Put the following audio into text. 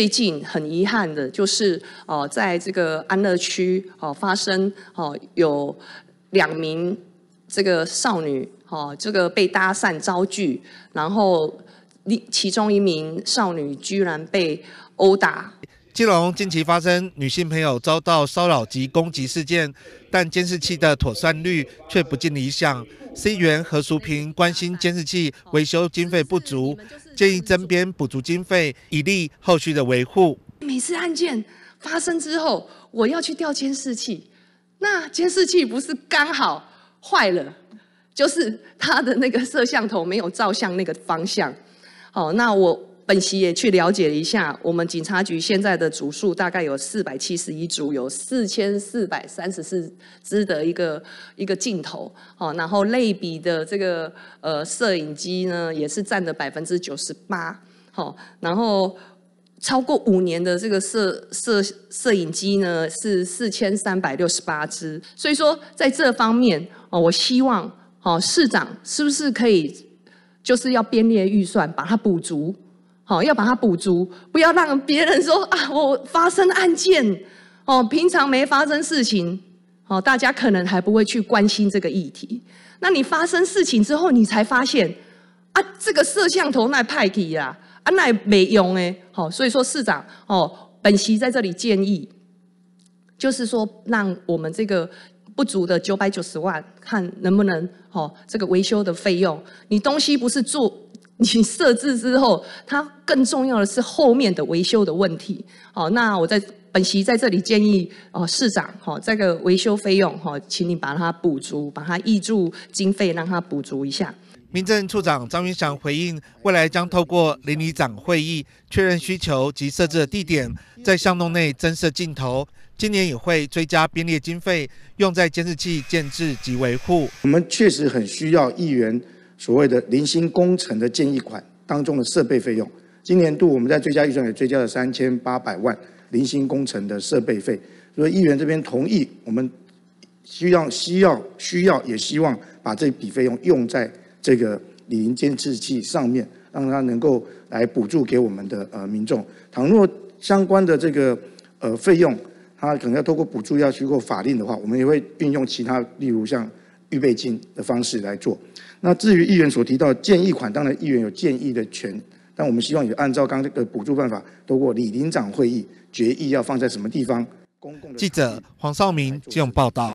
最近很遗憾的，就是哦，在这个安乐区哦发生哦有两名这个少女哦，这个被搭讪遭拒，然后另其中一名少女居然被殴打。金隆近期发生女性朋友遭到骚扰及攻击事件，但监视器的妥善率却不尽理想。C 员何淑平关心监视器维修经费不足，建议增编补足经费，以利后续的维护。每次案件发生之后，我要去调监视器，那监视器不是刚好坏了，就是它的那个摄像头没有照向那个方向。哦，那我。分析也去了解了一下，我们警察局现在的组数大概有四百七十一组，有四千四百三十四支的一个一个镜头。哦，然后类比的这个呃摄影机呢，也是占了百分之九十八。好，然后超过五年的这个摄摄摄影机呢是四千三百六十八支。所以说，在这方面哦，我希望哦市长是不是可以就是要编列预算把它补足。好，要把它补足，不要让别人说啊，我发生案件，哦，平常没发生事情，哦，大家可能还不会去关心这个议题。那你发生事情之后，你才发现啊，这个摄像头那派体呀，啊，那没用哎。好，所以说市长，哦，本席在这里建议，就是说，让我们这个不足的九百九十万，看能不能，哦，这个维修的费用，你东西不是做。你设置之后，它更重要的是后面的维修的问题。好，那我在本席在这里建议，哦，市长，好，这个维修费用，好，请你把它补足，把它挹注经费，让它补足一下。民政处长张云祥回应，未来将透过邻里长会议确认需求及设置的地点，在巷弄内增设镜头，今年也会追加编列经费，用在监视器建制及维护。我们确实很需要议员。所谓的零星工程的建议款当中的设备费用，今年度我们在追加预算也追加了三千八百万零星工程的设备费，所以议员这边同意，我们需要需要需要也希望把这笔费用用在这个理银监视器上面，让它能够来补助给我们的呃民众。倘若相关的这个呃费用，它可能要透过补助要透过法令的话，我们也会运用其他例如像预备金的方式来做。那至于议员所提到建议款，当然议员有建议的权，但我们希望也按照刚这的补助办法，通过李林长会议决议要放在什么地方。记者黄少明这样报道。